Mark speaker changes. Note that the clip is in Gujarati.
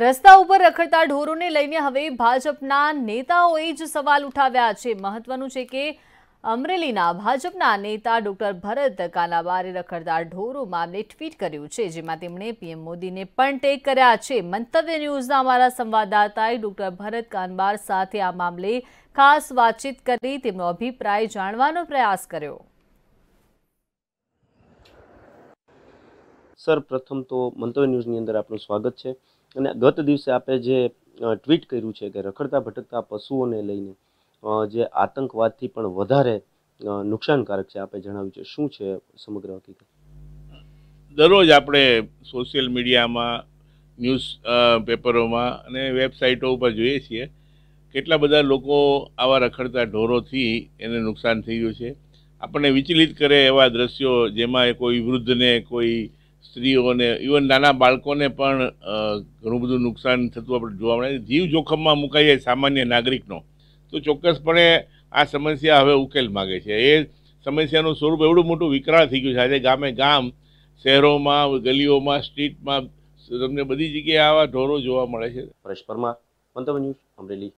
Speaker 1: રસ્તા ઉપર રખડતા ઢોરોને લઈને હવે ભાજપના નેતાઓએ જ સવાલ ઉઠાવ્યા છે મહત્વનું છે કે અમરેલીના ભાજપના નેતા ડોક્ટર ભરત કાનાબારે રખડતા ઢોરો મામલે ટ્વીટ કર્યું છે જેમાં તેમણે પીએમ મોદીને પણ ટેક કર્યા છે મંતવ્ય ન્યૂઝના અમારા સંવાદદાતાએ ડોક્ટર ભરત કાનબાર સાથે આ મામલે ખાસ વાતચીત કરી તેમનો અભિપ્રાય જાણવાનો પ્રયાસ કર્યો
Speaker 2: સર પ્રથમ તો મંતવ્ય ન્યૂઝની અંદર આપનું સ્વાગત છે અને ગત દિવસે આપણે જે ટ્વીટ કર્યું છે કે રખડતા ભટકતા પશુઓને લઈને જે આતંકવાદથી પણ વધારે નુકસાનકારક છે આપણે જણાવ્યું છે શું છે સમગ્ર હકીકત
Speaker 3: દરરોજ આપણે સોશિયલ મીડિયામાં ન્યૂઝ પેપરોમાં અને વેબસાઇટો ઉપર જોઈએ છીએ કેટલા બધા લોકો આવા રખડતા ઢોરોથી એને નુકસાન થઈ ગયું છે આપણને વિચલિત કરે એવા દ્રશ્યો જેમાં કોઈ વૃદ્ધને કોઈ સ્ત્રીઓને ઇવન નાના બાળકોને પણ ઘણું બધું નુકસાન થતું આપણે જોવા મળે જીવ જોખમમાં મુકાઈ જાય સામાન્ય નાગરિકનો તો ચોક્કસપણે આ સમસ્યા હવે ઉકેલ માગે છે એ સમસ્યાનું સ્વરૂપ એવડું મોટું વિકરાળ થઈ ગયું છે આજે ગામે ગામ શહેરોમાં ગલીઓમાં સ્ટ્રીટમાં તમને બધી જગ્યાએ આવા ઢોરો જોવા મળે છે પરસ્પરમાં પરમાર મંતવ્ય ન્યૂઝ અમરેલી